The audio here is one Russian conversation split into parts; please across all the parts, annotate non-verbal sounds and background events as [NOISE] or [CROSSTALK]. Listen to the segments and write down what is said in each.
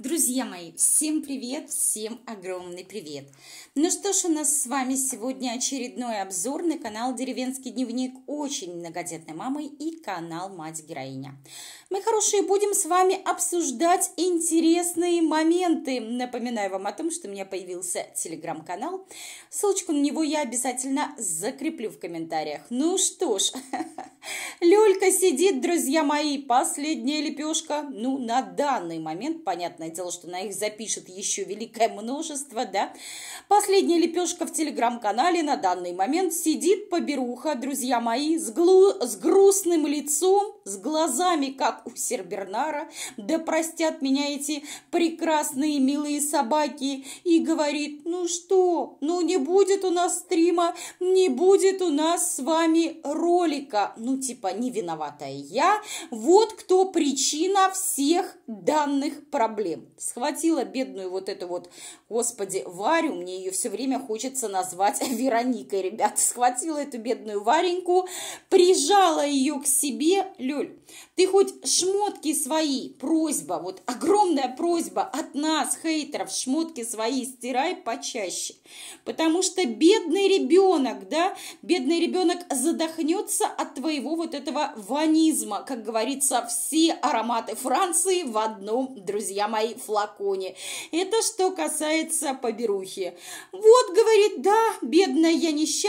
Друзья мои, всем привет, всем огромный привет! Ну что ж, у нас с вами сегодня очередной обзор на канал «Деревенский дневник» очень многодетной мамой и канал «Мать-героиня». Мы, хорошие, будем с вами обсуждать интересные моменты. Напоминаю вам о том, что у меня появился телеграм-канал. Ссылочку на него я обязательно закреплю в комментариях. Ну что ж, [LAUGHS] Люлька сидит, друзья мои, последняя лепешка. Ну, на данный момент, понятное дело, что на их запишет еще великое множество, да. Последняя лепешка в телеграм-канале на данный момент сидит поберуха, друзья мои, с, глу... с грустным лицом, с глазами, как у Сербернара, да простят меня эти прекрасные милые собаки, и говорит, ну что, ну не будет у нас стрима, не будет у нас с вами ролика. Ну типа не виноватая я, вот кто причина всех данных проблем. Схватила бедную вот эту вот, господи, Варю, мне ее все время хочется назвать [LAUGHS] Вероникой, ребят, схватила эту бедную Вареньку, прижала ее к себе, Юль, ты хоть шмотки свои, просьба, вот огромная просьба от нас, хейтеров, шмотки свои стирай почаще. Потому что бедный ребенок, да, бедный ребенок задохнется от твоего вот этого ванизма, как говорится, все ароматы Франции в одном, друзья мои, флаконе. Это что касается поберухи. Вот, говорит, да, бедная я несчастная,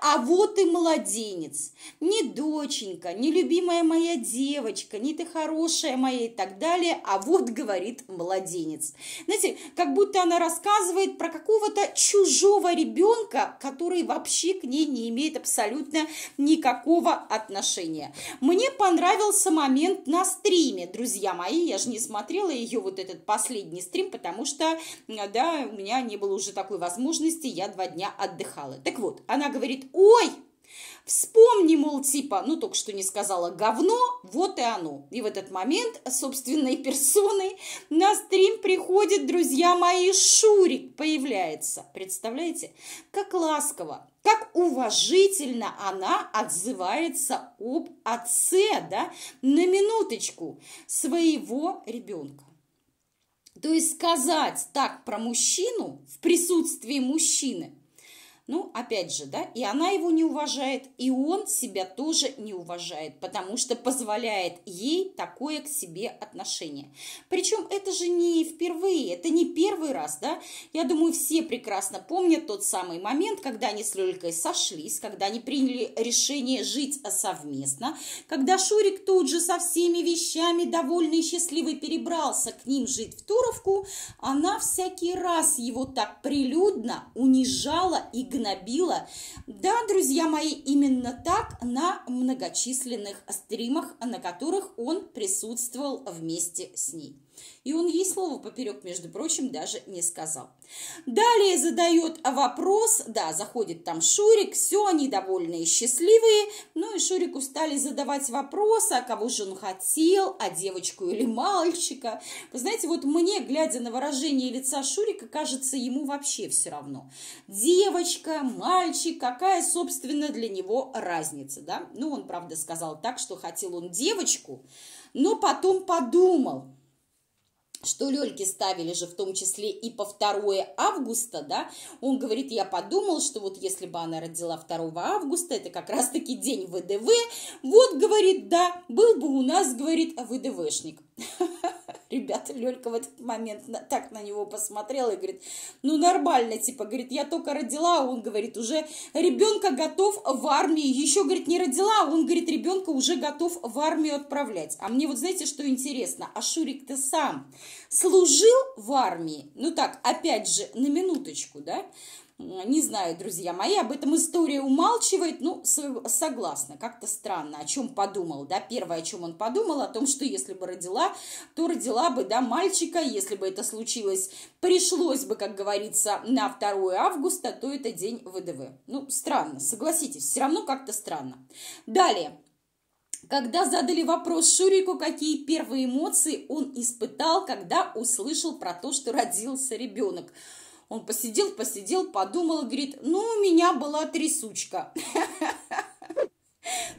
а вот и младенец. Не доченька, не любимая моя моя девочка, не ты хорошая моя и так далее, а вот говорит младенец. Знаете, как будто она рассказывает про какого-то чужого ребенка, который вообще к ней не имеет абсолютно никакого отношения. Мне понравился момент на стриме, друзья мои, я же не смотрела ее вот этот последний стрим, потому что, да, у меня не было уже такой возможности, я два дня отдыхала. Так вот, она говорит, ой, Вспомни, мол, типа, ну, только что не сказала говно, вот и оно. И в этот момент собственной персоной на стрим приходит, друзья мои, Шурик появляется. Представляете, как ласково как уважительно она отзывается об отце, да, на минуточку своего ребенка. То есть сказать так про мужчину в присутствии мужчины ну, опять же, да, и она его не уважает, и он себя тоже не уважает, потому что позволяет ей такое к себе отношение. Причем это же не впервые, это не первый раз, да. Я думаю, все прекрасно помнят тот самый момент, когда они с Лёлькой сошлись, когда они приняли решение жить а, совместно, когда Шурик тут же со всеми вещами довольный и счастливый перебрался к ним жить в Туровку, она всякий раз его так прилюдно унижала и гнобила. Да, друзья мои, именно так на многочисленных стримах, на которых он присутствовал вместе с ней. И он ей слова поперек, между прочим, даже не сказал. Далее задает вопрос, да, заходит там Шурик, все, они довольные, и счастливые, ну и Шурику стали задавать вопросы, а кого же он хотел, а девочку или мальчика. Вы знаете, вот мне, глядя на выражение лица Шурика, кажется, ему вообще все равно. Девочка, мальчик, какая, собственно, для него разница, да? Ну, он, правда, сказал так, что хотел он девочку, но потом подумал, что Лёльке ставили же в том числе и по 2 августа, да, он говорит, я подумал, что вот если бы она родила 2 августа, это как раз-таки день ВДВ, вот, говорит, да, был бы у нас, говорит, ВДВшник. [LAUGHS] ребята, Лёлька в этот момент на, так на него посмотрела и говорит, ну нормально, типа, говорит, я только родила, а он говорит, уже ребенка готов в армию. еще, говорит, не родила, а он, говорит, ребенка уже готов в армию отправлять. А мне вот знаете, что интересно, а Шурик-то сам служил в армии, ну так, опять же, на минуточку, да, Э, не знаю, друзья мои, об этом история умалчивает, ну, согласна, как-то странно, о чем подумал, да, первое, о чем он подумал, о том, что если бы родила, то родила бы, да, мальчика, если бы это случилось, пришлось бы, как говорится, на 2 августа, то это день ВДВ. Ну, странно, согласитесь, все равно как-то странно. Далее, когда задали вопрос Шурику, какие первые эмоции он испытал, когда услышал про то, что родился ребенок – он посидел, посидел, подумал и говорит, ну, у меня была трясучка. [LAUGHS]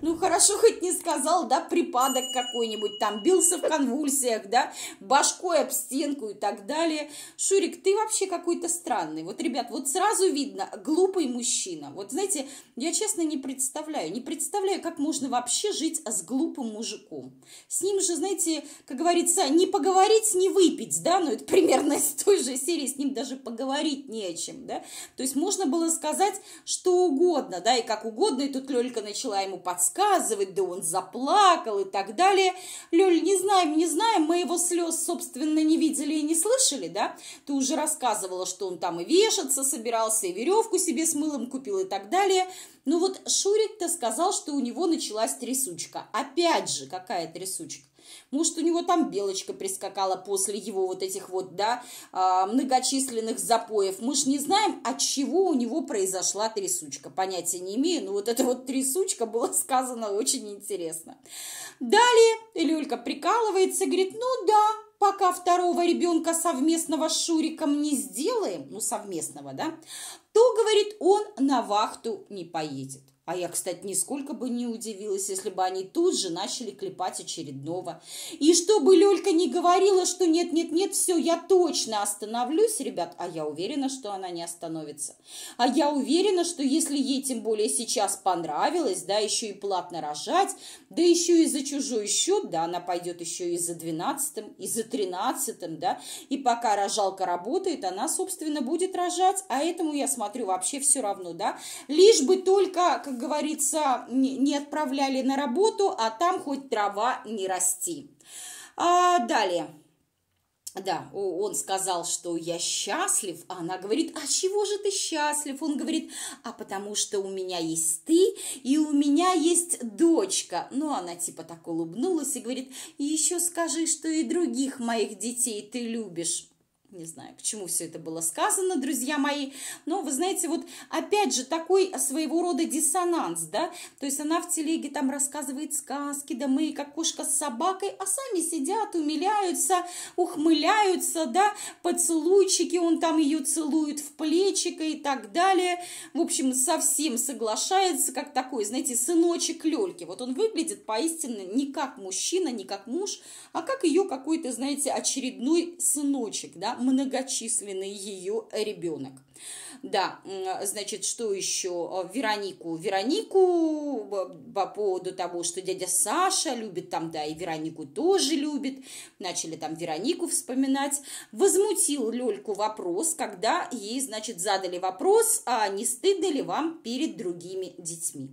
Ну, хорошо, хоть не сказал, да, припадок какой-нибудь, там, бился в конвульсиях, да, башкой об стенку и так далее. Шурик, ты вообще какой-то странный. Вот, ребят, вот сразу видно, глупый мужчина. Вот, знаете, я честно не представляю, не представляю, как можно вообще жить с глупым мужиком. С ним же, знаете, как говорится, не поговорить, не выпить, да, ну, это примерно из той же серии, с ним даже поговорить не о чем, да. То есть можно было сказать что угодно, да, и как угодно, и тут Лёлька начала ему ему подсказывать, да он заплакал и так далее. Лёль, не знаем, не знаем, мы его слез, собственно, не видели и не слышали, да? Ты уже рассказывала, что он там и вешаться собирался, и веревку себе с мылом купил и так далее. Ну вот Шурик-то сказал, что у него началась трясучка. Опять же, какая трясучка? Может, у него там белочка прискакала после его вот этих вот, да, а, многочисленных запоев. Мы же не знаем, от чего у него произошла трясучка. Понятия не имею, но вот эта вот трясучка была сказана очень интересно. Далее Люлька прикалывается, говорит, ну да, пока второго ребенка совместного с Шуриком не сделаем, ну, совместного, да, то, говорит, он на вахту не поедет. А я, кстати, нисколько бы не удивилась, если бы они тут же начали клепать очередного. И чтобы Лёлька не говорила, что нет-нет-нет, все, я точно остановлюсь, ребят, а я уверена, что она не остановится. А я уверена, что если ей тем более сейчас понравилось, да, еще и платно рожать, да еще и за чужой счет, да, она пойдет еще и за двенадцатым, и за тринадцатым, да, и пока рожалка работает, она, собственно, будет рожать, а этому я смотрю вообще все равно, да, лишь бы только, как как говорится, не отправляли на работу, а там хоть трава не расти. А далее. Да, он сказал, что я счастлив, а она говорит, а чего же ты счастлив? Он говорит, а потому что у меня есть ты и у меня есть дочка. Ну, она типа так улыбнулась и говорит, еще скажи, что и других моих детей ты любишь. Не знаю, к чему все это было сказано, друзья мои. Но, вы знаете, вот опять же такой своего рода диссонанс, да? То есть она в телеге там рассказывает сказки, да мы как кошка с собакой, а сами сидят, умиляются, ухмыляются, да? Поцелуйчики, он там ее целует в плечико и так далее. В общем, совсем соглашается, как такой, знаете, сыночек Лельки. Вот он выглядит поистине не как мужчина, не как муж, а как ее какой-то, знаете, очередной сыночек, да, многочисленный ее ребенок. Да, значит, что еще? Веронику. Веронику по поводу того, что дядя Саша любит там, да, и Веронику тоже любит. Начали там Веронику вспоминать. Возмутил Лёльку вопрос, когда ей, значит, задали вопрос, а не стыдно ли вам перед другими детьми.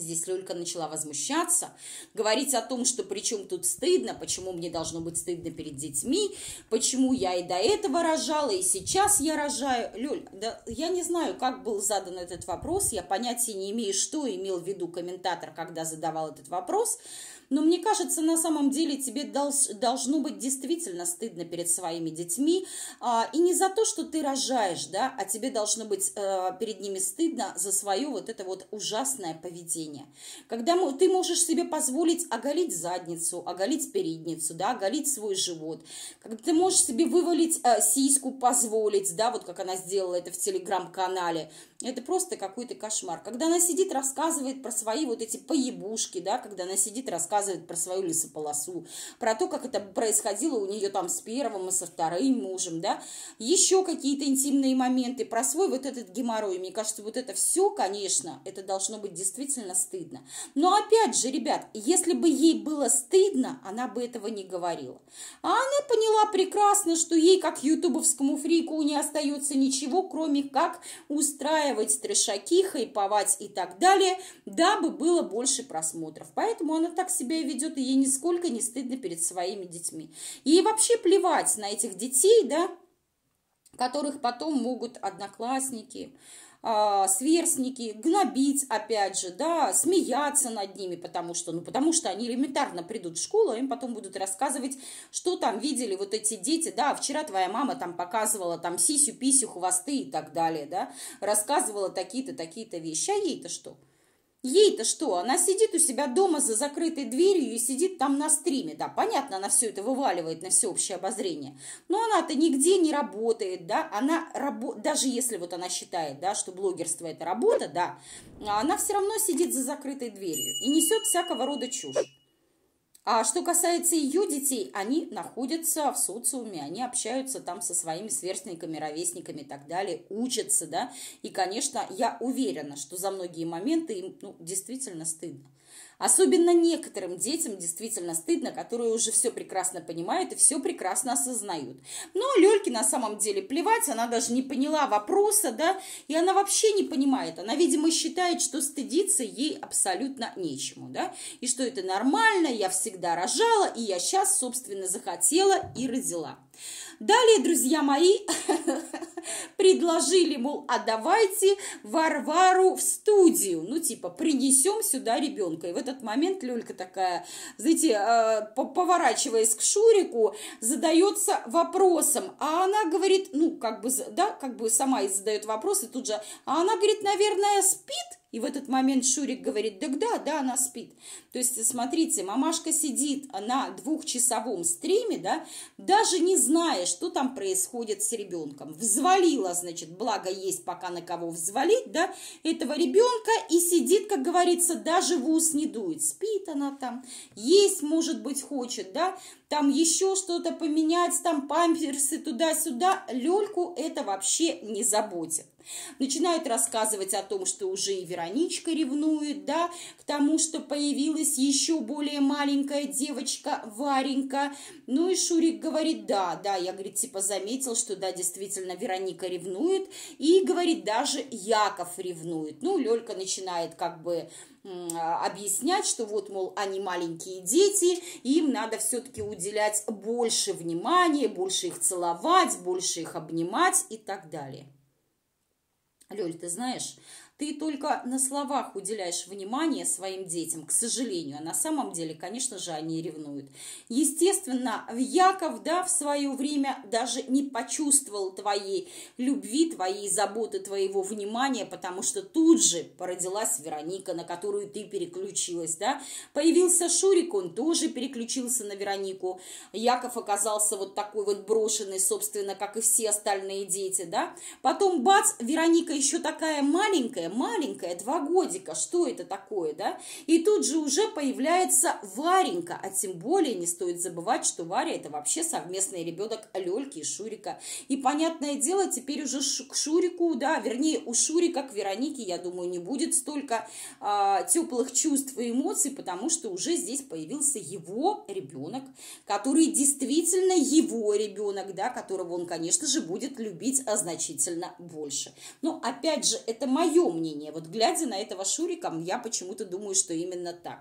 Здесь Лёлька начала возмущаться, говорить о том, что при чем тут стыдно, почему мне должно быть стыдно перед детьми, почему я и до этого рожала, и сейчас я рожаю. Лёль, да, я не знаю, как был задан этот вопрос, я понятия не имею, что имел в виду комментатор, когда задавал этот вопрос, но мне кажется, на самом деле тебе должно быть действительно стыдно перед своими детьми. А, и не за то, что ты рожаешь, да, а тебе должно быть э, перед ними стыдно за свое вот это вот ужасное поведение. Когда ты можешь себе позволить оголить задницу, оголить передницу, да, оголить свой живот. Когда ты можешь себе вывалить а, сиську, позволить, да, вот как она сделала это в телеграм-канале. Это просто какой-то кошмар. Когда она сидит, рассказывает про свои вот эти поебушки, да, когда она сидит, рассказывает рассказывает про свою лесополосу, про то, как это происходило у нее там с первым и со вторым мужем, да, еще какие-то интимные моменты, про свой вот этот геморрой. Мне кажется, вот это все, конечно, это должно быть действительно стыдно. Но опять же, ребят, если бы ей было стыдно, она бы этого не говорила. А она поняла прекрасно, что ей, как ютубовскому фрику, не остается ничего, кроме как устраивать трешаки, хайповать и так далее, дабы было больше просмотров. Поэтому она так себе себя ведет, и ей нисколько не стыдно перед своими детьми. И вообще плевать на этих детей, да, которых потом могут одноклассники, а, сверстники, гнобить, опять же, да, смеяться над ними, потому что, ну, потому что они элементарно придут в школу, а им потом будут рассказывать, что там видели вот эти дети, да, вчера твоя мама там показывала там сисю, писю, хвосты и так далее, да, рассказывала такие-то, такие-то вещи, а ей-то что? Ей-то что? Она сидит у себя дома за закрытой дверью и сидит там на стриме. Да, понятно, она все это вываливает на всеобщее обозрение. Но она-то нигде не работает, да. Она рабо... даже если вот она считает, да, что блогерство это работа, да, а она все равно сидит за закрытой дверью и несет всякого рода чушь. А что касается ее детей, они находятся в социуме, они общаются там со своими сверстниками, ровесниками и так далее, учатся, да. И, конечно, я уверена, что за многие моменты им ну, действительно стыдно. Особенно некоторым детям действительно стыдно, которые уже все прекрасно понимают и все прекрасно осознают. Но Лельке на самом деле плевать, она даже не поняла вопроса, да, и она вообще не понимает. Она, видимо, считает, что стыдиться ей абсолютно нечему, да, и что это нормально, я всегда рожала, и я сейчас, собственно, захотела и родила. Далее, друзья мои, [LAUGHS] предложили, мол, а давайте Варвару в студию, ну, типа, принесем сюда ребенка. И в этот момент Лёлька такая, знаете, э, поворачиваясь к Шурику, задается вопросом, а она говорит, ну, как бы, да, как бы сама и задает вопрос, и тут же, а она говорит, наверное, спит? И в этот момент Шурик говорит, да да, да, она спит. То есть, смотрите, мамашка сидит на двухчасовом стриме, да, даже не зная, что там происходит с ребенком. Взвалила было, значит, благо есть пока на кого взвалить, да, этого ребенка и сидит, как говорится, даже в ус не дует. Спит она там, есть, может быть, хочет, да, там еще что-то поменять, там памперсы туда-сюда. Лельку это вообще не заботит. Начинают рассказывать о том, что уже и Вероничка ревнует, да, к тому, что появилась еще более маленькая девочка Варенька. Ну и Шурик говорит, да, да, я, говорит, типа заметил, что да, действительно, Вероника ревнует, и, говорит, даже Яков ревнует. Ну, Лёлька начинает как бы объяснять, что вот, мол, они маленькие дети, им надо все-таки уделять больше внимания, больше их целовать, больше их обнимать и так далее. Лёль, ты знаешь, ты только на словах уделяешь внимание своим детям, к сожалению, а на самом деле, конечно же, они ревнуют. Естественно, Яков, да, в свое время даже не почувствовал твоей любви, твоей заботы, твоего внимания, потому что тут же родилась Вероника, на которую ты переключилась, да. Появился Шурик, он тоже переключился на Веронику. Яков оказался вот такой вот брошенный, собственно, как и все остальные дети, да. Потом, бац, Вероника еще такая маленькая, маленькая маленькое, два годика, что это такое, да? И тут же уже появляется Варенька, а тем более не стоит забывать, что Варя это вообще совместный ребенок Лёльки и Шурика. И понятное дело, теперь уже к Шурику, да, вернее, у Шурика к Веронике, я думаю, не будет столько а, теплых чувств и эмоций, потому что уже здесь появился его ребенок, который действительно его ребенок, да, которого он, конечно же, будет любить а, значительно больше. Но, опять же, это мое мнение. Вот глядя на этого Шурика, я почему-то думаю, что именно так.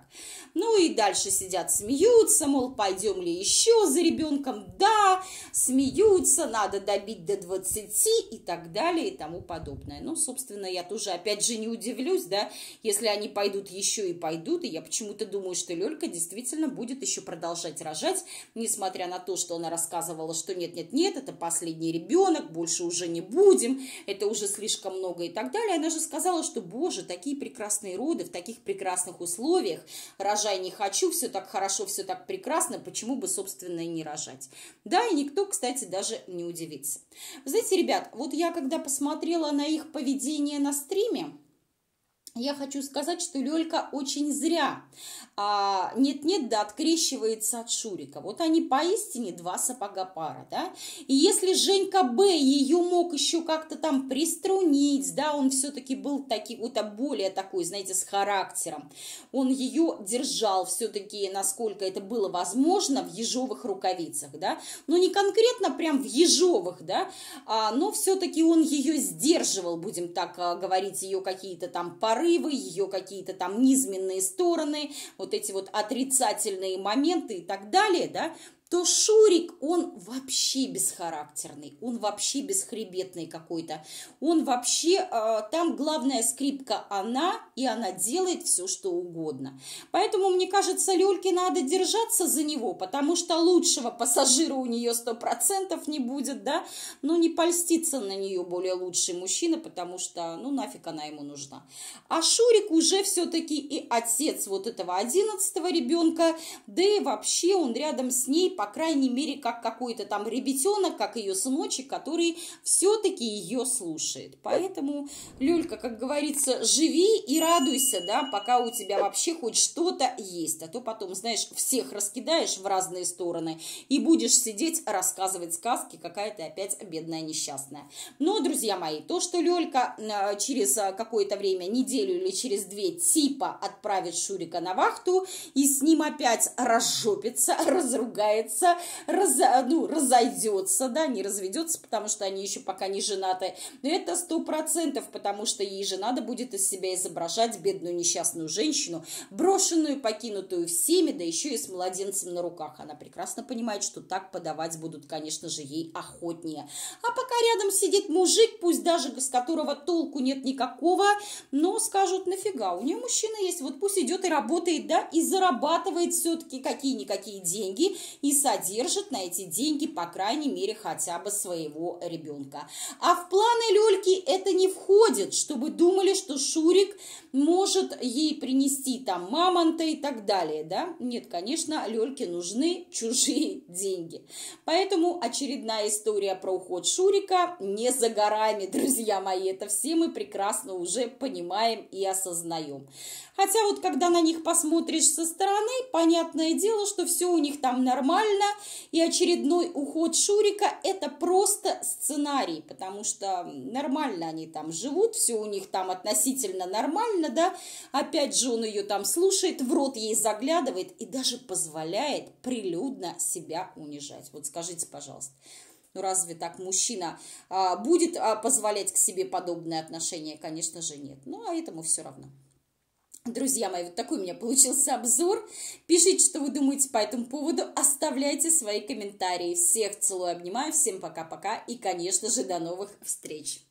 Ну и дальше сидят, смеются, мол, пойдем ли еще за ребенком, да, смеются, надо добить до 20 и так далее и тому подобное. Ну, собственно, я тоже опять же не удивлюсь, да, если они пойдут еще и пойдут, и я почему-то думаю, что Лелька действительно будет еще продолжать рожать, несмотря на то, что она рассказывала, что нет-нет-нет, это последний ребенок, больше уже не будем, это уже слишком много и так далее. Она же сказала, сказала, что, боже, такие прекрасные роды, в таких прекрасных условиях, рожай не хочу, все так хорошо, все так прекрасно, почему бы, собственно, и не рожать. Да, и никто, кстати, даже не удивится. знаете, ребят, вот я когда посмотрела на их поведение на стриме, я хочу сказать, что Лёлька очень зря а, нет-нет, а, да открещивается от Шурика. Вот они поистине два сапога пара, да. И если Женька Б. ее мог еще как-то там приструнить, да, он все-таки был таки, вот, а, более такой, знаете, с характером. Он ее держал все-таки, насколько это было возможно, в ежовых рукавицах, да. Ну, не конкретно прям в ежовых, да, а, но все-таки он ее сдерживал, будем так а, говорить, ее какие-то там пары порывы, ее какие-то там низменные стороны, вот эти вот отрицательные моменты и так далее, да, то Шурик, он вообще бесхарактерный, он вообще бесхребетный какой-то, он вообще, э, там главная скрипка она, и она делает все, что угодно. Поэтому, мне кажется, Лёльке надо держаться за него, потому что лучшего пассажира у нее сто процентов не будет, да, ну не польстится на нее более лучший мужчина, потому что, ну нафиг она ему нужна. А Шурик уже все-таки и отец вот этого одиннадцатого ребенка, да и вообще он рядом с ней, по по крайней мере, как какой-то там ребятенок, как ее сыночек, который все-таки ее слушает. Поэтому, Люлька, как говорится, живи и радуйся, да, пока у тебя вообще хоть что-то есть. А то потом, знаешь, всех раскидаешь в разные стороны и будешь сидеть, рассказывать сказки, какая ты опять бедная несчастная. Но, ну, друзья мои, то, что Лелька э, через э, какое-то время, неделю или через две, типа отправит Шурика на вахту и с ним опять разжопится, [LAUGHS] разругает поругается, раз, ну, разойдется, да, не разведется, потому что они еще пока не женаты. Но это сто процентов, потому что ей же надо будет из себя изображать бедную несчастную женщину, брошенную, покинутую всеми, да еще и с младенцем на руках. Она прекрасно понимает, что так подавать будут, конечно же, ей охотнее. А пока рядом сидит мужик, пусть даже с которого толку нет никакого, но скажут, нафига, у нее мужчина есть, вот пусть идет и работает, да, и зарабатывает все-таки какие-никакие деньги, и содержит на эти деньги, по крайней мере, хотя бы своего ребенка. А в планы Лёльки это не входит, чтобы думали, что Шурик может ей принести там мамонта и так далее, да? Нет, конечно, Лёльке нужны чужие [LAUGHS] деньги. Поэтому очередная история про уход Шурика не за горами, друзья мои, это все мы прекрасно уже понимаем и осознаем. Хотя вот когда на них посмотришь со стороны, понятное дело, что все у них там нормально, нормально. И очередной уход Шурика – это просто сценарий, потому что нормально они там живут, все у них там относительно нормально, да. Опять же он ее там слушает, в рот ей заглядывает и даже позволяет прилюдно себя унижать. Вот скажите, пожалуйста, ну разве так мужчина а, будет а, позволять к себе подобное отношение? Конечно же нет. Ну а этому все равно. Друзья мои, вот такой у меня получился обзор. Пишите, что вы думаете по этому поводу, оставляйте свои комментарии. Всех целую, обнимаю, всем пока-пока и, конечно же, до новых встреч!